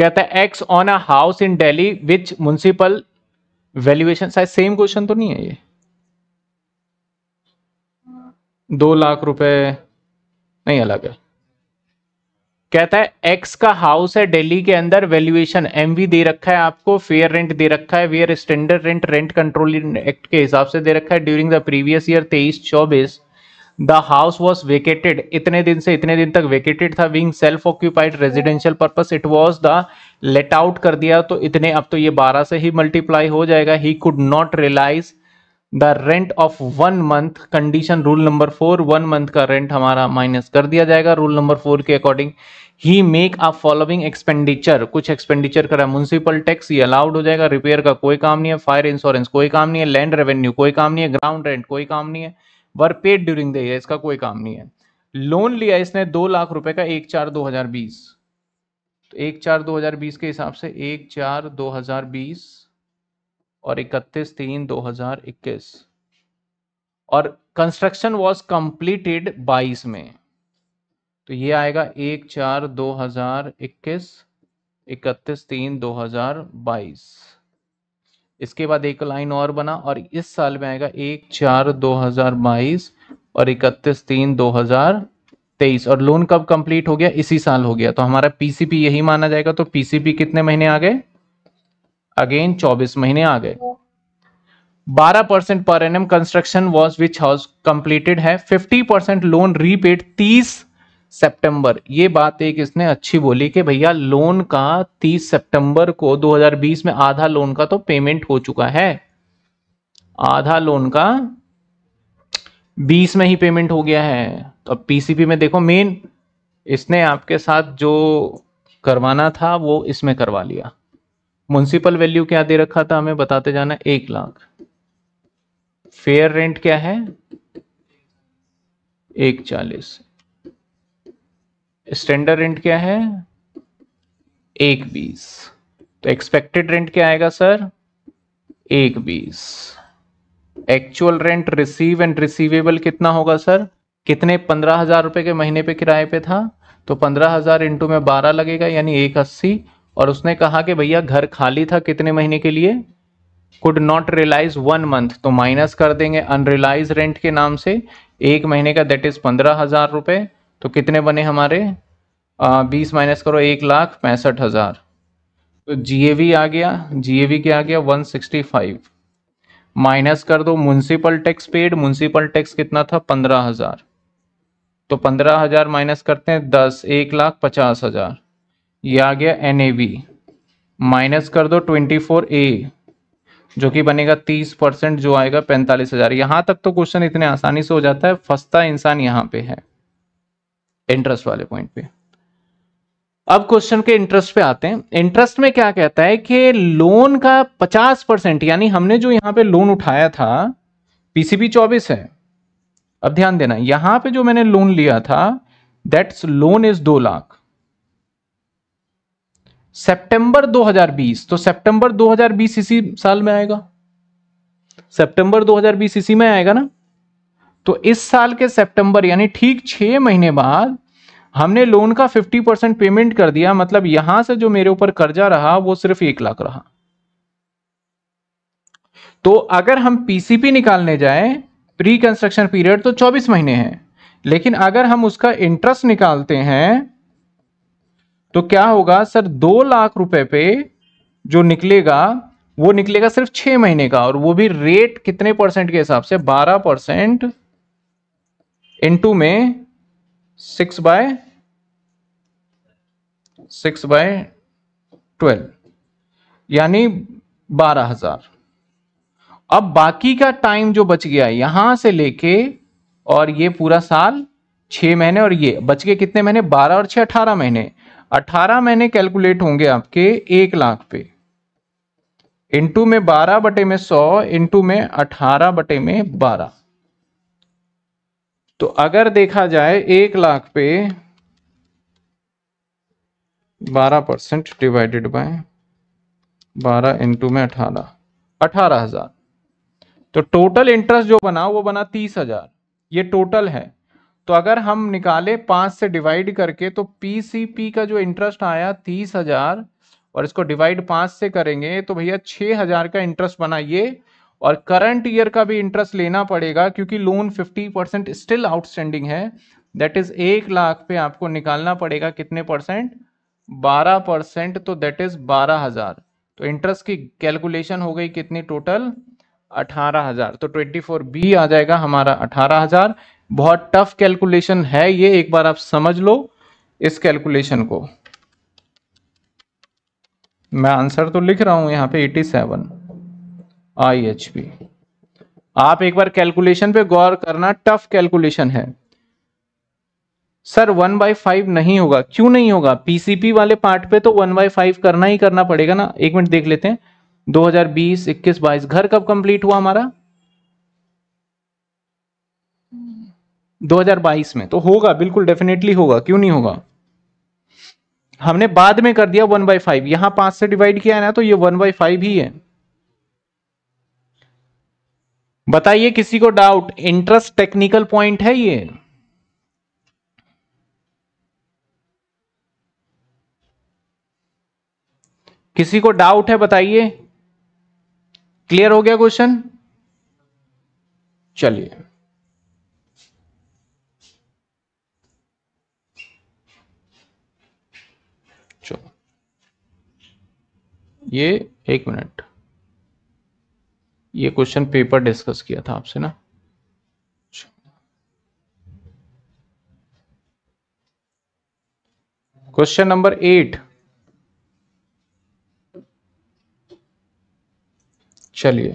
कहता है X on a house in Delhi which municipal valuation शायद सेम क्वेश्चन तो नहीं है ये दो लाख रुपए नहीं अलग है कहता है एक्स का हाउस है दिल्ली के अंदर वैल्यूएशन एमवी दे रखा है आपको फेयर रेंट दे रखा है where standard rent rent control act के हिसाब से दे रखा है ड्यूरिंग द प्रीवियस ईयर तेईस चौबीस द हाउस वॉज वेकेटेड इतने दिन से इतने दिन तक वेकेटेड था being self occupied residential purpose it was the let out कर दिया तो इतने अब तो ये बारह से ही मल्टीप्लाई हो जाएगा he could not realise the rent of one month condition rule number four one month का रेंट हमारा माइनस कर दिया जाएगा रूल नंबर फोर के according he make a following expenditure कुछ एक्सपेंडिचर करा म्यूनसिपल टैक्स ये अलाउड हो जाएगा रिपेयर का कोई काम नहीं है फायर इंश्योरेंस कोई काम नहीं है लैंड रेवेन्यू कोई काम नहीं है ग्राउंड रेंट कोई काम नहीं है were paid during the year इसका कोई काम नहीं है लोन लिया इसने दो लाख रुपए का एक चार दो हजार बीस तो एक चार दो हजार बीस के हिसाब से एक चार दो हजार बीस और इकतीस तीन दो हजार इक्कीस और कंस्ट्रक्शन वॉज कंप्लीटेड बाईस में तो ये आएगा एक चार दो हजार इक्कीस इकतीस तीन दो हजार बाईस इसके बाद एक लाइन और बना और इस साल में आएगा एक चार दो हजार बाईस और इकतीस तीन दो हजार तेईस और लोन कब कंप्लीट हो गया इसी साल हो गया तो हमारा पीसीपी यही माना जाएगा तो पीसीपी कितने महीने आ गए अगेन चौबीस महीने आ गए 12 percent per annum construction was which house completed है 50 परसेंट लोन रीपेड तीस सितंबर ये बात एक इसने अच्छी बोली कि भैया लोन का 30 सितंबर को 2020 में आधा लोन का तो पेमेंट हो चुका है आधा लोन का 20 में ही पेमेंट हो गया है तो अब पीसीपी में देखो मेन इसने आपके साथ जो करवाना था वो इसमें करवा लिया म्यूनसिपल वैल्यू क्या दे रखा था हमें बताते जाना एक लाख फेयर रेंट क्या है एक चालीस स्टैंडर्ड रेंट क्या है एक बीस तो एक्सपेक्टेड रेंट क्या आएगा सर एक बीस actual rent receive and receivable कितना होगा सर कितने पंद्रह हजार रुपए के महीने पे किराए पे था तो पंद्रह हजार इंटू में बारह लगेगा यानी एक अस्सी और उसने कहा कि भैया घर खाली था कितने महीने के लिए could not realise one month तो माइनस कर देंगे अनरियलाइज रेंट के नाम से एक महीने का दैट इज पंद्रह हजार रुपये तो कितने बने हमारे बीस माइनस करो एक लाख पैंसठ हज़ार तो जी आ गया जी क्या आ गया वन सिक्सटी फाइव माइनस कर दो municipal tax paid municipal tax कितना था पंद्रह हज़ार तो पंद्रह हज़ार माइनस करते हैं दस एक लाख पचास हज़ार ये आ गया एन ए माइनस कर दो ट्वेंटी फोर ए जो कि बनेगा तीस परसेंट जो आएगा पैंतालीस हज़ार यहाँ तक तो क्वेश्चन इतने आसानी से हो जाता है फंसता इंसान यहाँ पे है इंटरेस्ट वाले पॉइंट पे अब क्वेश्चन के इंटरेस्ट पे आते हैं इंटरेस्ट में क्या कहता है कि लोन का 50 परसेंट यानी हमने जो यहां पे लोन उठाया था पीसीबी चौबीस है अब ध्यान देना यहां पे जो मैंने लोन लिया था दैट्स लोन इज दो लाख सितंबर 2020 तो सितंबर 2020 इसी साल में आएगा सितंबर 2020 इसी में आएगा ना तो इस साल के सितंबर यानी ठीक छः महीने बाद हमने लोन का 50 परसेंट पेमेंट कर दिया मतलब यहां से जो मेरे ऊपर कर्जा रहा वो सिर्फ एक लाख रहा तो अगर हम पीसीपी निकालने जाए प्री कंस्ट्रक्शन पीरियड तो 24 महीने हैं लेकिन अगर हम उसका इंटरेस्ट निकालते हैं तो क्या होगा सर दो लाख रुपए पे जो निकलेगा वो निकलेगा सिर्फ छह महीने का और वो भी रेट कितने परसेंट के हिसाब से बारह परसेंट इनटू में six by six by twelve यानी बारह हजार अब बाकी का टाइम जो बच गया यहां से लेके और ये पूरा साल छह महीने और ये बच गए कितने महीने बारह और छह अठारह महीने अठारह महीने कैलकुलेट होंगे आपके एक लाख पे इंटू में बारह बटे में सौ इंटू में अठारह बटे में बारह तो अगर देखा जाए एक लाख पे बारह परसेंट डिवाइडेड बाय बारह इंटू में अठारह अठारह हजार तो टोटल इंटरेस्ट जो बना वो बना तीस हजार ये टोटल है तो अगर हम निकाले पांच से डिवाइड करके तो पीसीपी का जो इंटरेस्ट आया तीस हजार और इसको डिवाइड पांच से करेंगे तो भैया छह हजार का इंटरेस्ट बना ये और करंट ईयर का भी इंटरेस्ट लेना पड़ेगा क्योंकि लोन 50 परसेंट स्टिल आउटस्टैंडिंग है दैट इज एक लाख पे आपको निकालना पड़ेगा कितने परसेंट बारह परसेंट तो दैट इज बारह हजार तो इंटरेस्ट की कैलकुलेशन हो गई कितनी टोटल अठारह हजार तो ट्वेंटी फोर बी आ जाएगा हमारा अठारह हजार बहुत टफ कैलकुलेशन है ये एक बार आप समझ लो इस कैलकुलेशन को मैं आंसर तो लिख रहा हूं यहाँ पे एटी सेवन पी आप एक बार कैलकुलेशन पे गौर करना टफ कैलकुलेशन है सर वन बाई फाइव नहीं होगा क्यों नहीं होगा पीसीपी वाले पार्ट पे तो वन बाई फाइव करना ही करना पड़ेगा ना एक मिनट देख लेते हैं 2020 21 22 घर कब कंप्लीट हुआ हमारा 2022 में तो होगा बिल्कुल डेफिनेटली होगा क्यों नहीं होगा हमने बाद में कर दिया वन बाई फाइव यहां पांच से डिवाइड किया है ना तो ये वन बाई फाइव ही है बताइए किसी को डाउट इंटरेस्ट टेक्निकल पॉइंट है ये किसी को डाउट है बताइए क्लियर हो गया क्वेश्चन चलिए चलो ये एक मिनट ये क्वेश्चन पेपर डिस्कस किया था आपसे ना क्वेश्चन नंबर एट चलिए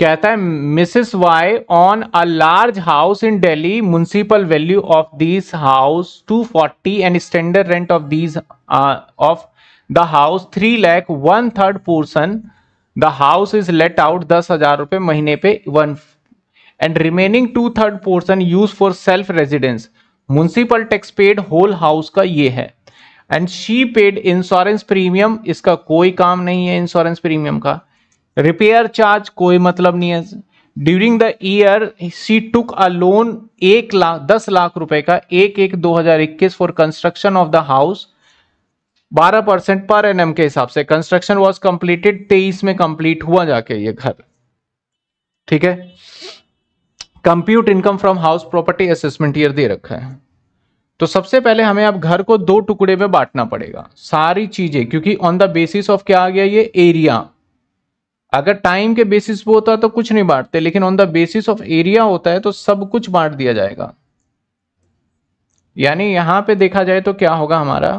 कहता है Mrs Y on a large house in Delhi municipal value of this house 240 and standard rent of this of the house three lakh one third portion the house is let out दस हजार रुपए महीने पे one and remaining two third portion use for self residence municipal tax paid whole house का ये है and she paid insurance premium इसका कोई काम नहीं है इंश्योरेंस प्रीमियम का रिपेयर चार्ज कोई मतलब नहीं है during the year she took a loan एक लाख दस लाख रुपए का एक एक दो हजार इक्कीस for construction of the house बारह परसेंट पर एन के हिसाब से कंस्ट्रक्शन वॉज कंप्लीटेड तेईस में कंप्लीट हुआ जाके ये घर ठीक है compute income from house property assessment year दे रखा है तो सबसे पहले हमें अब घर को दो टुकड़े में बांटना पड़ेगा सारी चीजें क्योंकि ऑन द बेसिस ऑफ क्या आ गया ये एरिया अगर टाइम के बेसिस पे होता तो कुछ नहीं बांटते लेकिन on the basis of area होता है तो सब कुछ बांट दिया जाएगा यानी यहां पे देखा जाए तो क्या होगा हमारा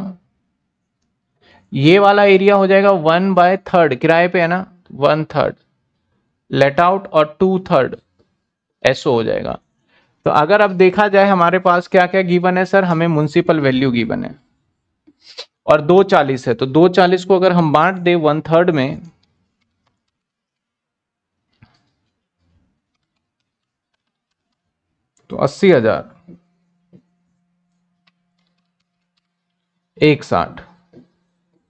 ये वाला एरिया हो जाएगा वन बाय थर्ड किराए पे है ना वन थर्ड लेट आउट और टू थर्ड एसओ हो जाएगा तो अगर अब देखा जाए हमारे पास क्या क्या गिवन है सर हमें म्यूनसिपल वैल्यू गिवन है और दो चालीस है तो दो चालीस को अगर हम बांट दे वन थर्ड में तो अस्सी हजार एक साठ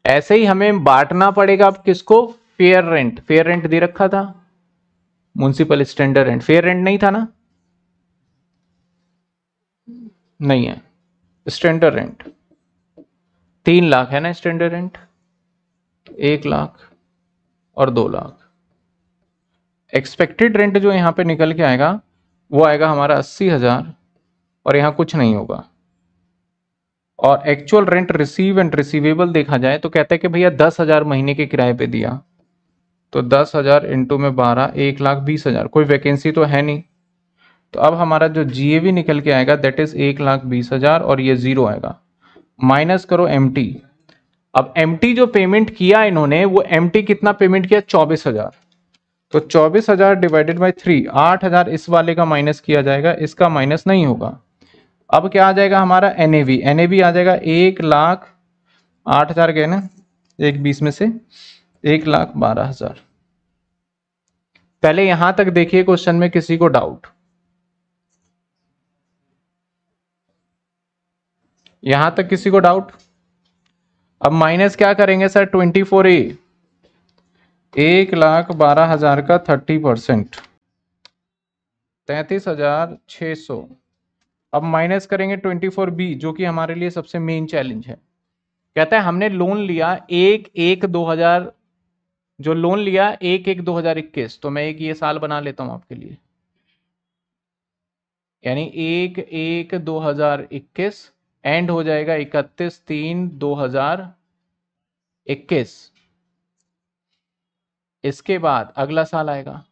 ऐसे ही हमें बांटना पड़ेगा अब किसको फेयर रेंट फेयर रेंट दे रखा था municipal standard rent fair rent नहीं था ना नहीं है स्टैंडर्ड रेंट तीन लाख है ना स्टैंडर्ड रेंट एक लाख और दो लाख एक्सपेक्टेड रेंट जो यहां पे निकल के आएगा वो आएगा हमारा अस्सी हज़ार और यहां कुछ नहीं होगा और actual rent receive and receivable देखा जाए तो कहते हैं कि भैया दस हजार महीने के किराए पे दिया तो दस हजार इंटू में बारह एक लाख बीस हजार कोई वैकेंसी तो है नहीं तो अब हमारा जो जी निकल के आएगा दैट इज एक लाख बीस हजार और ये जीरो आएगा माइनस करो एम अब एम जो पेमेंट किया इन्होंने वो एम कितना पेमेंट किया चौबीस हजार तो चौबीस हजार डिवाइडेड बाई थ्री आठ हजार इस वाले का माइनस किया जाएगा इसका माइनस नहीं होगा अब क्या आ जाएगा हमारा N A V N A V आ जाएगा एक लाख आठ हजार के ना एक बीस में से एक लाख बारह हजार पहले यहां तक देखिए क्वेश्चन में किसी को डाउट यहां तक किसी को डाउट अब माइनस क्या करेंगे सर ट्वेंटी फोर ए एक लाख बारह हजार का थर्टी परसेंट तैतीस हजार छ सौ अब माइनस करेंगे ट्वेंटी फोर बी जो कि हमारे लिए सबसे मेन चैलेंज है कहता है हमने लोन लिया एक एक दो हजार जो लोन लिया एक एक दो हजार इक्कीस तो मैं एक ये साल बना लेता हूं आपके लिए यानी एक एक दो हजार इक्कीस एंड हो जाएगा इकतीस तीन दो हजार इक्कीस इसके बाद अगला साल आएगा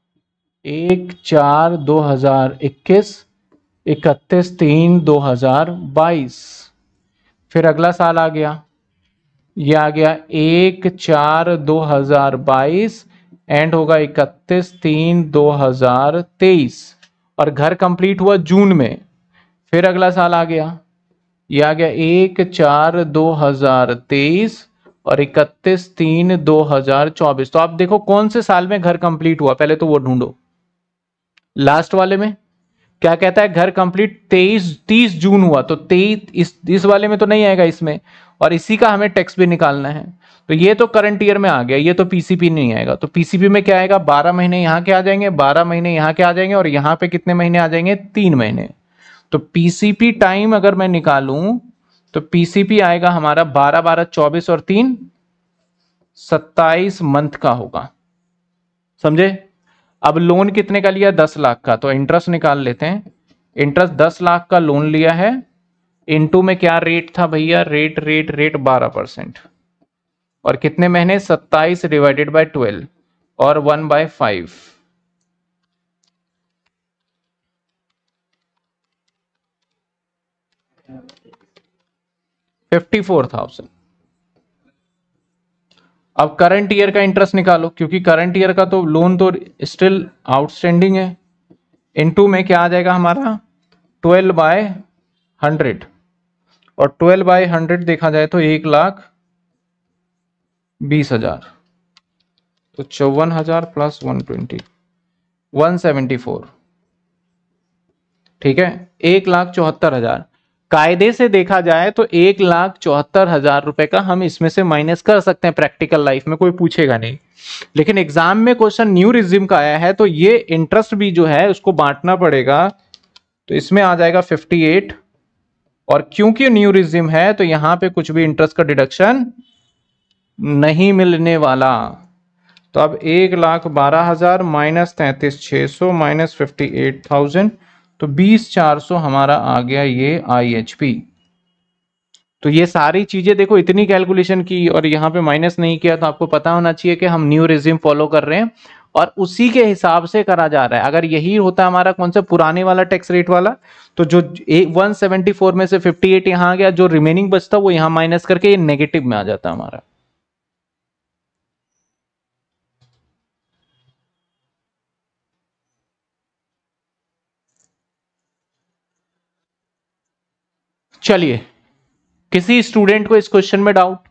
एक चार दो हजार इक्कीस इकतीस तीन दो हज़ार बाईस फिर अगला साल आ गया ये आ गया एक चार दो हज़ार बाईस एंड होगा इकतीस तीन दो हज़ार तेईस और घर कंप्लीट हुआ जून में फिर अगला साल आ गया ये आ गया एक चार दो हज़ार तेईस और इकतीस तीन दो हजार चौबीस तो आप देखो कौन से साल में घर कंप्लीट हुआ पहले तो वो ढूंढो लास्ट वाले में क्या कहता है घर कंप्लीट तेईस तीस जून हुआ तो तेईस इस इस वाले में तो नहीं आएगा इसमें और इसी का हमें टैक्स भी निकालना है तो ये तो करंट ईयर में आ गया ये तो पीसीपी नहीं आएगा तो पीसीपी में क्या आएगा बारह महीने यहाँ के आ जाएंगे बारह महीने यहाँ के आ जाएंगे और यहाँ पे कितने महीने आ जाएंगे तीन महीने तो पीसीपी टाइम अगर मैं निकालूं तो पीसीपी आएगा हमारा बारह बारह चौबीस और तीन सत्ताईस मंथ का होगा समझे अब लोन कितने का लिया दस लाख का तो इंटरेस्ट निकाल लेते हैं इंटरेस्ट दस लाख का लोन लिया है इंटू में क्या रेट था भैया रेट रेट रेट बारह परसेंट और कितने महीने सत्ताईस डिवाइडेड बाय ट्वेल्व और one by five fifty four thousand अब करंट ईयर का इंटरेस्ट निकालो क्योंकि करंट ईयर का तो लोन तो स्टिल आउटस्टैंडिंग है इनटू में क्या आ जाएगा हमारा ट्वेल्व बाय हंड्रेड और ट्वेल्व बाय हंड्रेड देखा जाए तो एक लाख बीस हजार तो चौवन हजार plus one twenty one seventy four ठीक है एक लाख चौहत्तर हजार कायदे से देखा जाए तो एक लाख चौहत्तर हजार रुपए का हम इसमें से माइनस कर सकते हैं प्रैक्टिकल लाइफ में कोई पूछेगा नहीं लेकिन एग्जाम में क्वेश्चन न्यू रिज्यूम का आया है तो ये इंटरेस्ट भी जो है उसको बांटना पड़ेगा तो इसमें आ जाएगा फिफ्टी एट और क्योंकि न्यू रिज्यूम है तो यहां पे कुछ भी इंटरेस्ट का डिडक्शन नहीं मिलने वाला तो अब एक लाख बारह हजार माइनस तैतीस छह सौ माइनस फिफ्टी एट थाउजेंड तो बीस चार सौ हमारा आ गया ये आई एच पी तो ये सारी चीजें देखो इतनी कैलकुलेशन की और यहाँ पे माइनस नहीं किया तो आपको पता होना चाहिए कि हम न्यू रिज्यूम फॉलो कर रहे हैं और उसी के हिसाब से करा जा रहा है अगर यही होता है हमारा कौन सा पुराने वाला टैक्स रेट वाला तो जो 174 में से 58 एट यहाँ आ गया जो रिमेनिंग बचता वो यहाँ माइनस करके ये नेगेटिव में आ जाता हमारा चलिए किसी स्टूडेंट को इस क्वेश्चन में डाउट